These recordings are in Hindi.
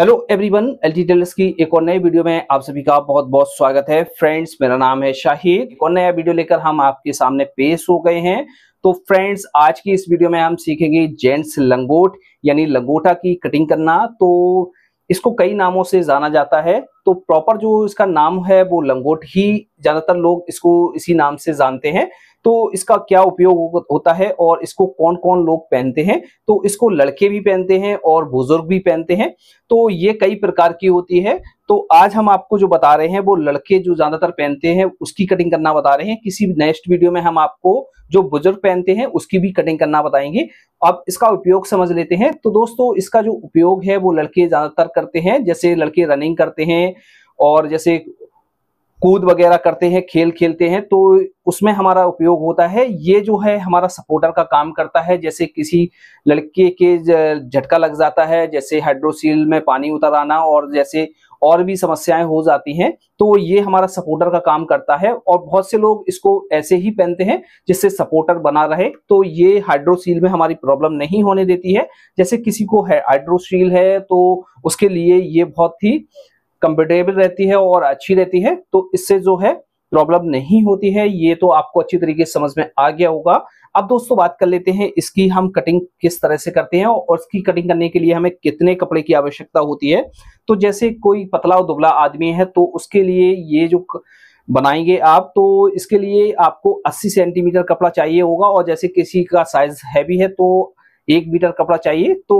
हेलो एवरीवन एलटी टेलर्स की एक और नए वीडियो में आप सभी का बहुत बहुत स्वागत है फ्रेंड्स मेरा नाम है शाहिद एक और नया वीडियो लेकर हम आपके सामने पेश हो गए हैं तो फ्रेंड्स आज की इस वीडियो में हम सीखेंगे जेंट्स लंगोट यानी लंगोटा की कटिंग करना तो इसको कई नामों से जाना जाता है तो प्रॉपर जो इसका नाम है वो लंगोट ही ज्यादातर लोग इसको इसी नाम से जानते हैं तो इसका क्या उपयोग होता है और इसको कौन कौन लोग पहनते हैं तो इसको लड़के भी पहनते हैं और बुजुर्ग भी पहनते हैं तो ये कई प्रकार की होती है तो आज हम आपको जो बता रहे हैं वो लड़के जो ज्यादातर पहनते हैं उसकी कटिंग करना बता रहे हैं किसी नेक्स्ट वीडियो में हम आपको जो बुजुर्ग पहनते हैं उसकी भी कटिंग करना बताएंगे अब इसका उपयोग समझ लेते हैं तो दोस्तों इसका जो उपयोग है वो लड़के ज्यादातर करते हैं जैसे लड़के रनिंग करते हैं और जैसे कूद वगैरह करते हैं खेल खेलते हैं तो उसमें हमारा उपयोग होता है ये जो है हमारा सपोर्टर का काम करता है जैसे किसी लड़के के झटका लग जाता है जैसे हाइड्रोसील में पानी उतर आना और जैसे और भी समस्याएं हो जाती हैं तो ये हमारा सपोर्टर का काम करता है और बहुत से लोग इसको ऐसे ही पहनते हैं जिससे सपोर्टर बना रहे तो ये हाइड्रोसील में हमारी प्रॉब्लम नहीं होने देती है जैसे किसी को हाइड्रोसील है तो उसके लिए ये बहुत ही कंफर्टेबल रहती है और अच्छी रहती है तो इससे जो है प्रॉब्लम नहीं होती है ये तो आपको अच्छी तरीके से समझ में आ गया होगा अब दोस्तों बात कर लेते हैं इसकी हम कटिंग किस तरह से करते हैं और इसकी कटिंग करने के लिए हमें कितने कपड़े की आवश्यकता होती है तो जैसे कोई पतला और दुबला आदमी है तो उसके लिए ये जो बनाएंगे आप तो इसके लिए आपको 80 सेंटीमीटर कपड़ा चाहिए होगा और जैसे किसी का साइज हैवी है तो एक मीटर कपड़ा चाहिए तो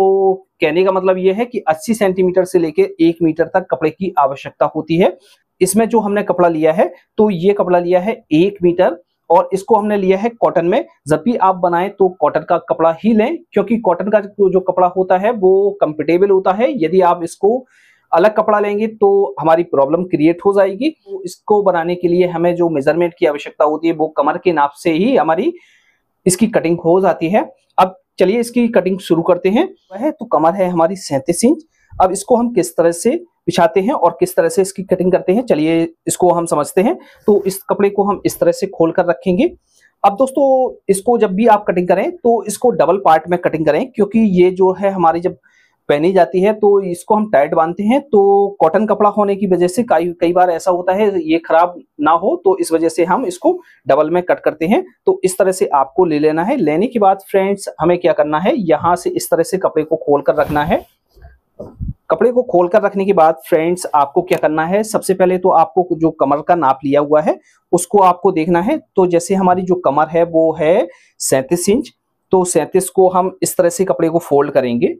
कहने का मतलब यह है कि 80 सेंटीमीटर से लेकर एक मीटर तक कपड़े की आवश्यकता होती है इसमें जो हमने कपड़ा लिया है तो ये कपड़ा लिया है एक मीटर और इसको हमने लिया है कॉटन में जब भी आप बनाएं तो कॉटन का कपड़ा ही लें क्योंकि कॉटन का जो कपड़ा होता है वो कंफर्टेबल होता है यदि आप इसको अलग कपड़ा लेंगे तो हमारी प्रॉब्लम क्रिएट हो जाएगी तो इसको बनाने के लिए हमें जो मेजरमेंट की आवश्यकता होती है वो कमर के नाप से ही हमारी इसकी कटिंग हो जाती है अब चलिए इसकी कटिंग शुरू करते हैं वह तो कमर है हमारी सैंतीस इंच अब इसको हम किस तरह से बिछाते हैं और किस तरह से इसकी कटिंग करते हैं चलिए इसको हम समझते हैं तो इस कपड़े को हम इस तरह से खोल कर रखेंगे अब दोस्तों इसको जब भी आप कटिंग करें तो इसको डबल पार्ट में कटिंग करें क्योंकि ये जो है हमारी जब पहनी जाती है तो इसको हम टाइट बांधते हैं तो कॉटन कपड़ा होने की वजह से कई कई बार ऐसा होता है ये खराब ना हो तो इस वजह से हम इसको डबल में कट करते हैं तो इस तरह से आपको ले लेना है लेने के बाद फ्रेंड्स हमें क्या करना है यहाँ से इस तरह से कपड़े को खोल कर रखना है कपड़े को खोल कर रखने के बाद फ्रेंड्स आपको क्या करना है सबसे पहले तो आपको जो कमर का नाप लिया हुआ है उसको आपको देखना है तो जैसे हमारी जो कमर है वो है सैंतीस इंच तो सैंतीस को हम इस तरह से कपड़े को फोल्ड करेंगे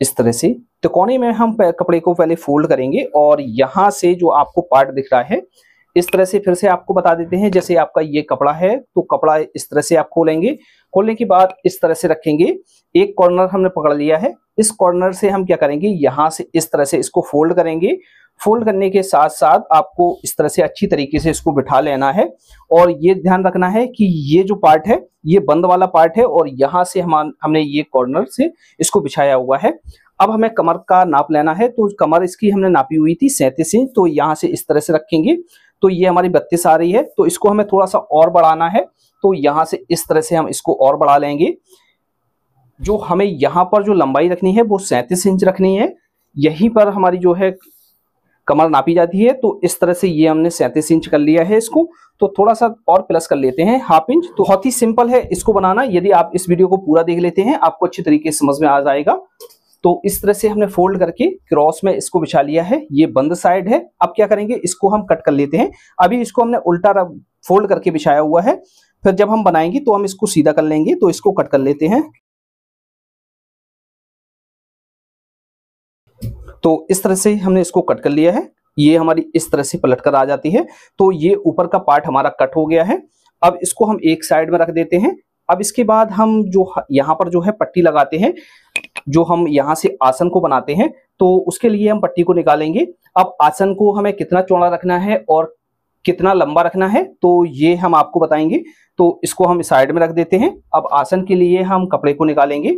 इस तरह से तो कोने में हम कपड़े को पहले फोल्ड करेंगे और यहाँ से जो आपको पार्ट दिख रहा है इस तरह से फिर से आपको बता देते हैं जैसे आपका ये कपड़ा है तो कपड़ा इस तरह से आप खोलेंगे खोलने के बाद इस तरह से रखेंगे एक कॉर्नर हमने पकड़ लिया है इस कॉर्नर से हम क्या करेंगे यहां से इस तरह से इसको फोल्ड करेंगे फोल्ड करने के साथ साथ आपको इस तरह से अच्छी तरीके से इसको बिठा लेना है और ये ध्यान रखना है कि ये जो पार्ट है ये बंद वाला पार्ट है और यहाँ से हम हमने ये कॉर्नर से इसको बिछाया हुआ है अब हमें कमर का नाप लेना है तो कमर इसकी हमने नापी हुई थी सैंतीस इंच तो यहाँ से इस तरह से रखेंगे तो ये हमारी बत्तीस आ रही है तो इसको हमें थोड़ा सा और बढ़ाना है तो यहां से इस तरह से हम इसको और बढ़ा लेंगे जो हमें यहाँ पर जो लंबाई रखनी है वो सैंतीस इंच रखनी है यहीं पर हमारी जो है कमर नापी जाती है तो इस तरह से ये हमने सैंतीस इंच कर लिया है इसको तो थोड़ा सा और प्लस कर लेते हैं हाफ इंच तो बहुत ही सिंपल है इसको बनाना यदि आप इस वीडियो को पूरा देख लेते हैं आपको अच्छे तरीके से समझ में आ जाएगा तो इस तरह से हमने फोल्ड करके क्रॉस में इसको बिछा लिया है ये बंद साइड है अब क्या करेंगे इसको हम कट कर लेते हैं अभी इसको हमने उल्टा फोल्ड करके बिछाया हुआ है फिर जब हम बनाएंगे तो हम इसको सीधा कर लेंगे तो इसको कट कर लेते हैं तो इस तरह से हमने इसको कट कर लिया है ये हमारी इस तरह से पलट कर आ जाती है तो ये ऊपर का पार्ट हमारा कट हो गया है अब इसको हम एक साइड में रख देते हैं अब इसके बाद हम जो यहाँ पर जो है पट्टी लगाते हैं जो हम यहाँ से आसन को बनाते हैं तो उसके लिए हम पट्टी को निकालेंगे अब आसन को हमें कितना चौड़ा रखना है और कितना लंबा रखना है तो ये हम आपको बताएंगे तो इसको हम साइड में रख देते हैं अब आसन के लिए हम कपड़े को निकालेंगे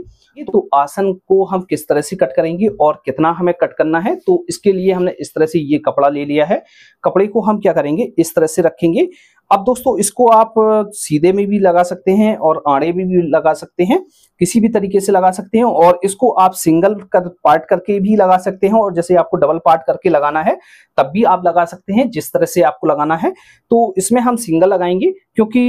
तो आसन को हम किस तरह से कट करेंगे और कितना हमें कट करना है तो इसके लिए हमने इस तरह से ये कपड़ा ले लिया है कपड़े को हम क्या करेंगे इस तरह से रखेंगे अब दोस्तों इसको आप सीधे में भी लगा सकते हैं और आड़े में भी लगा सकते हैं किसी भी तरीके से लगा सकते हैं और इसको आप सिंगल कर पार्ट करके भी लगा सकते हैं और जैसे आपको डबल पार्ट करके लगाना है तब भी आप लगा सकते हैं जिस तरह से आपको लगाना है तो इसमें हम सिंगल लगाएंगे क्योंकि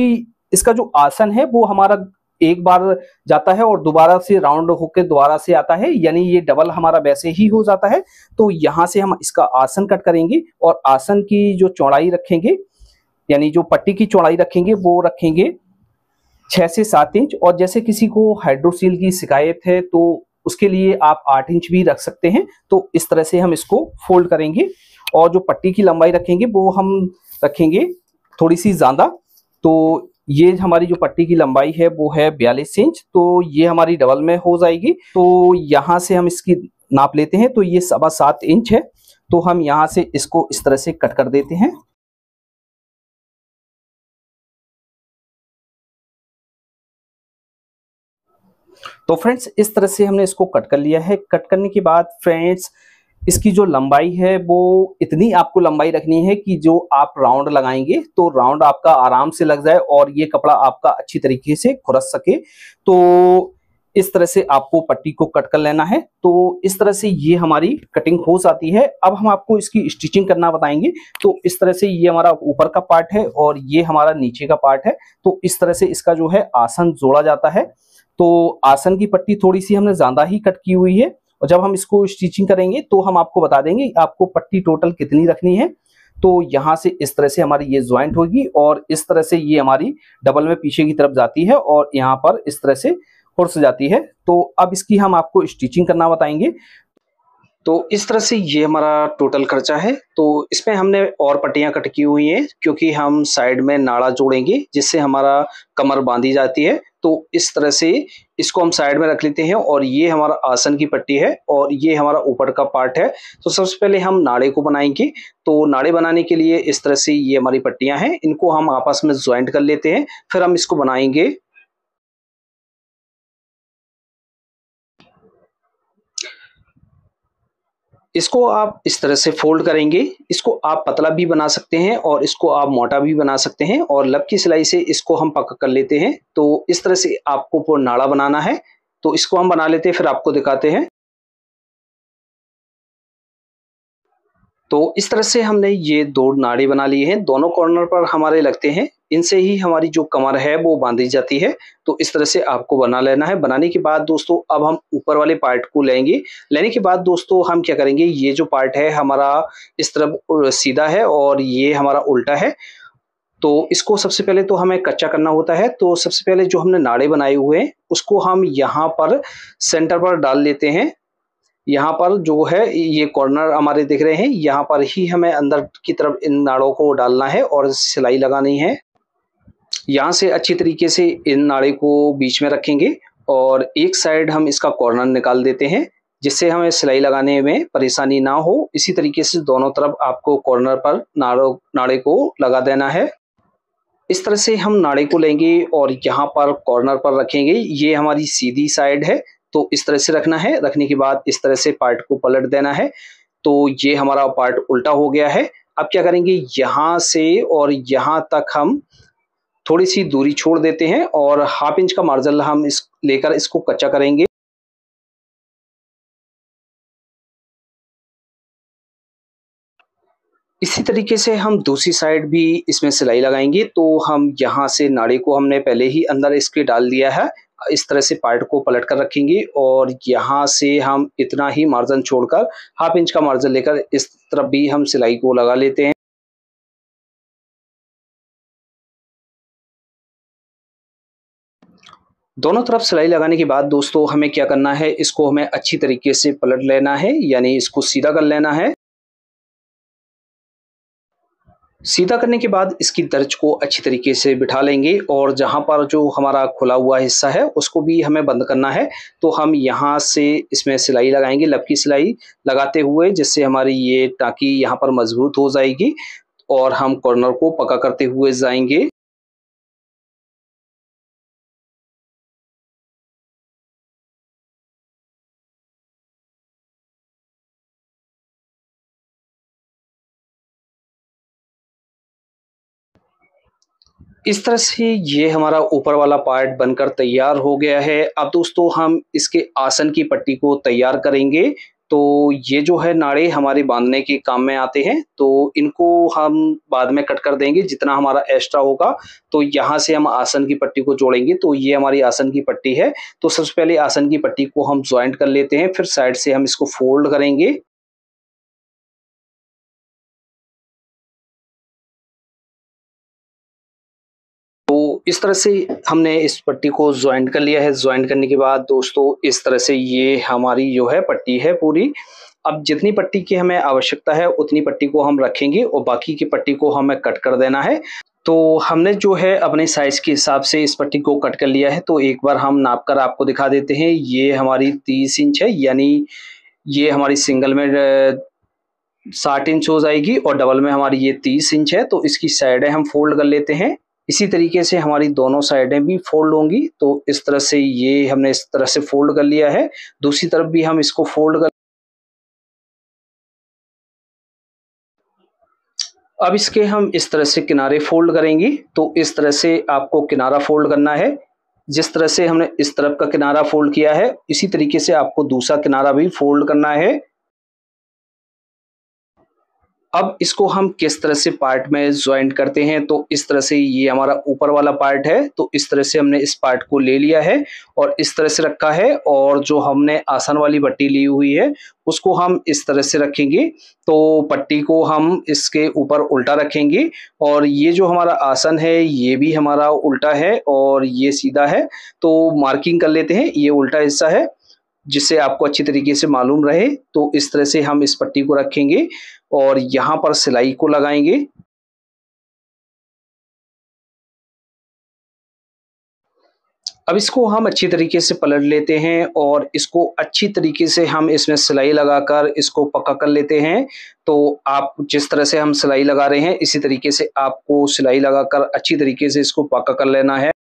इसका जो आसन है वो हमारा एक बार जाता है और दोबारा से राउंड होकर दोबारा से आता है यानी ये डबल हमारा वैसे ही हो जाता है तो यहाँ से हम इसका आसन कट करेंगे और आसन की जो चौड़ाई रखेंगे यानी जो पट्टी की चौड़ाई रखेंगे वो रखेंगे छः से सात इंच और जैसे किसी को हाइड्रोसील की शिकायत है तो उसके लिए आप आठ इंच भी रख सकते हैं तो इस तरह से हम इसको फोल्ड करेंगे और जो पट्टी की लंबाई रखेंगे वो हम रखेंगे थोड़ी सी ज़्यादा तो ये हमारी जो पट्टी की लंबाई है वो है बयालीस इंच तो ये हमारी डबल में हो जाएगी तो यहाँ से हम इसकी नाप लेते हैं तो ये सवा सात इंच है तो हम यहाँ से इसको इस तरह से कट कर देते हैं तो फ्रेंड्स इस तरह से हमने इसको कट कर लिया है कट करने के बाद फ्रेंड्स इसकी जो लंबाई है वो इतनी आपको लंबाई रखनी है कि जो आप राउंड लगाएंगे तो राउंड आपका आराम से लग जाए और ये कपड़ा आपका अच्छी तरीके से खुरस सके तो इस तरह से आपको पट्टी को कट कर लेना है तो इस तरह से ये हमारी कटिंग हो जाती है अब हम आपको इसकी स्टिचिंग करना बताएंगे तो इस तरह से ये हमारा ऊपर का पार्ट है और ये हमारा नीचे का पार्ट है तो इस तरह से इसका जो है आसन जोड़ा जाता है तो आसन की पट्टी थोड़ी सी हमने ज्यादा ही कट की हुई है और जब हम इसको स्टिचिंग करेंगे तो हम आपको बता देंगे आपको पट्टी टोटल कितनी रखनी है तो यहाँ से इस तरह से हमारी ये ज्वाइंट होगी और इस तरह से ये हमारी डबल में पीछे की तरफ जाती है और यहाँ पर इस तरह से खुर्स जाती है तो अब इसकी हम आपको स्टिचिंग करना बताएंगे तो इस तरह से ये हमारा टोटल खर्चा है तो इसमें हमने और पट्टियां कट की हुई हैं क्योंकि हम साइड में नाड़ा जोड़ेंगे जिससे हमारा कमर बांधी जाती है तो इस तरह से इसको हम साइड में रख लेते हैं और ये हमारा आसन की पट्टी है और ये हमारा ऊपर का पार्ट है तो सबसे पहले हम नाड़े को बनाएंगे तो नाड़े बनाने के लिए इस तरह से ये हमारी पट्टियां हैं इनको हम आपस में ज्वाइंट कर लेते हैं फिर हम इसको बनाएंगे इसको आप इस तरह से फोल्ड करेंगे इसको आप पतला भी बना सकते हैं और इसको आप मोटा भी बना सकते हैं और लब की सिलाई से इसको हम पक कर लेते हैं तो इस तरह से आपको पूरा नाड़ा बनाना है तो इसको हम बना लेते हैं फिर आपको दिखाते हैं तो इस तरह से हमने ये दो नाड़े बना लिए हैं दोनों कॉर्नर पर हमारे लगते हैं इनसे ही हमारी जो कमर है वो बांधी जाती है तो इस तरह से आपको बना लेना है बनाने के बाद दोस्तों अब हम ऊपर वाले पार्ट को लेंगे लेने के बाद दोस्तों हम क्या करेंगे ये जो पार्ट है हमारा इस तरफ सीधा है और ये हमारा उल्टा है तो इसको सबसे पहले तो हमें कच्चा करना होता है तो सबसे पहले जो हमने नाड़े बनाए हुए हैं उसको हम यहाँ पर सेंटर पर डाल लेते हैं यहाँ पर जो है ये कॉर्नर हमारे दिख रहे हैं यहाँ पर ही हमें अंदर की तरफ इन नाड़ों को डालना है और सिलाई लगानी है यहाँ से अच्छी तरीके से इन नाड़े को बीच में रखेंगे और एक साइड हम इसका कॉर्नर निकाल देते हैं जिससे हमें सिलाई लगाने में परेशानी ना हो इसी तरीके से दोनों तरफ आपको कॉर्नर पर नाड़ो नाड़े को लगा देना है इस तरह से हम नाड़े को लेंगे और यहाँ पर कॉर्नर पर रखेंगे ये हमारी सीधी साइड है तो इस तरह से रखना है रखने के बाद इस तरह से पार्ट को पलट देना है तो ये हमारा पार्ट उल्टा हो गया है अब क्या करेंगे यहाँ से और यहाँ तक हम थोड़ी सी दूरी छोड़ देते हैं और हाफ इंच का मार्जल हम इस लेकर इसको कच्चा करेंगे इसी तरीके से हम दूसरी साइड भी इसमें सिलाई लगाएंगे तो हम यहाँ से नाड़ी को हमने पहले ही अंदर इसके डाल दिया है इस तरह से पार्ट को पलट कर रखेंगे और यहाँ से हम इतना ही मार्जिन छोड़कर हाफ इंच का मार्जिन लेकर इस तरफ भी हम सिलाई को लगा लेते हैं दोनों तरफ सिलाई लगाने के बाद दोस्तों हमें क्या करना है इसको हमें अच्छी तरीके से पलट लेना है यानी इसको सीधा कर लेना है सीधा करने के बाद इसकी दर्ज को अच्छी तरीके से बिठा लेंगे और जहां पर जो हमारा खुला हुआ हिस्सा है उसको भी हमें बंद करना है तो हम यहां से इसमें सिलाई लगाएंगे लपकी की सिलाई लगाते हुए जिससे हमारी ये टाँकी यहाँ पर मजबूत हो जाएगी और हम कॉर्नर को पका करते हुए जाएंगे इस तरह से ये हमारा ऊपर वाला पार्ट बनकर तैयार हो गया है अब दोस्तों हम इसके आसन की पट्टी को तैयार करेंगे तो ये जो है नाड़े हमारे बांधने के काम में आते हैं तो इनको हम बाद में कट कर देंगे जितना हमारा एक्स्ट्रा होगा तो यहाँ से हम आसन की पट्टी को जोड़ेंगे तो ये हमारी आसन की पट्टी है तो सबसे पहले आसन की पट्टी को हम ज्वाइंट कर लेते हैं फिर साइड से हम इसको फोल्ड करेंगे इस तरह से हमने इस पट्टी को ज्वाइंट कर लिया है ज्वाइंट करने के बाद दोस्तों इस तरह से ये हमारी जो है पट्टी है पूरी अब जितनी पट्टी की हमें आवश्यकता है उतनी पट्टी को हम रखेंगे और बाकी की पट्टी को हमें कट कर देना है तो हमने जो है अपने साइज के हिसाब से इस पट्टी को कट कर लिया है तो एक बार हम नाप कर आपको दिखा देते हैं ये हमारी तीस इंच है यानी ये हमारी सिंगल में साठ इंच हो जाएगी और डबल में हमारी ये तीस इंच है तो इसकी साइड हम फोल्ड कर लेते हैं इसी तरीके से हमारी दोनों साइडें भी फोल्ड होंगी तो इस तरह से ये हमने इस तरह से फोल्ड कर लिया है दूसरी तरफ भी हम इसको फोल्ड कर अब इसके हम इस तरह से किनारे फोल्ड करेंगे तो इस तरह से आपको किनारा फोल्ड करना है जिस तरह से हमने इस तरफ का किनारा फोल्ड किया है इसी तरीके से आपको दूसरा किनारा भी फोल्ड करना है अब इसको हम किस तरह से पार्ट में ज्वाइंट करते हैं तो इस तरह से ये हमारा ऊपर वाला पार्ट है तो इस तरह से हमने इस पार्ट को ले लिया है और इस तरह से रखा है और जो हमने आसन वाली पट्टी ली हुई है उसको हम इस तरह से रखेंगे तो पट्टी को हम इसके ऊपर उल्टा रखेंगे और ये जो हमारा आसन है ये भी हमारा उल्टा है और ये सीधा है तो मार्किंग कर लेते हैं ये उल्टा हिस्सा है जिससे आपको अच्छी तरीके से मालूम रहे तो इस तरह से हम इस पट्टी को रखेंगे और यहां पर सिलाई को लगाएंगे अब इसको हम अच्छी तरीके से पलट लेते हैं और इसको अच्छी तरीके से हम इसमें सिलाई लगाकर इसको पक्का कर लेते हैं तो आप जिस तरह से हम सिलाई लगा रहे हैं इसी तरीके से आपको सिलाई लगाकर अच्छी तरीके से इसको पक्का कर लेना है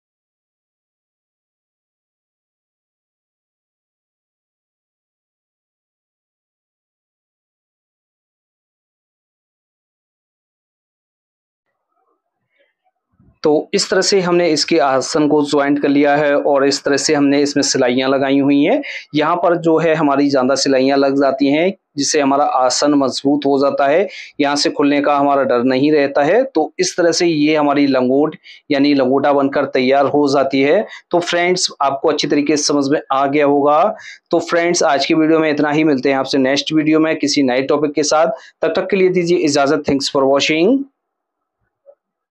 तो इस तरह से हमने इसके आसन को ज्वाइंट कर लिया है और इस तरह से हमने इसमें सिलाइयाँ लगाई हुई हैं यहाँ पर जो है हमारी ज़्यादा सिलाइयाँ लग जाती हैं जिससे हमारा आसन मजबूत हो जाता है यहाँ से खुलने का हमारा डर नहीं रहता है तो इस तरह से ये हमारी लंगोट यानी लंगोटा बनकर तैयार हो जाती है तो फ्रेंड्स आपको अच्छी तरीके से समझ में आ गया होगा तो फ्रेंड्स आज की वीडियो में इतना ही मिलते हैं आपसे नेक्स्ट वीडियो में किसी नए टॉपिक के साथ तब तक के लिए दीजिए इजाज़त थैंक्स फॉर वॉचिंग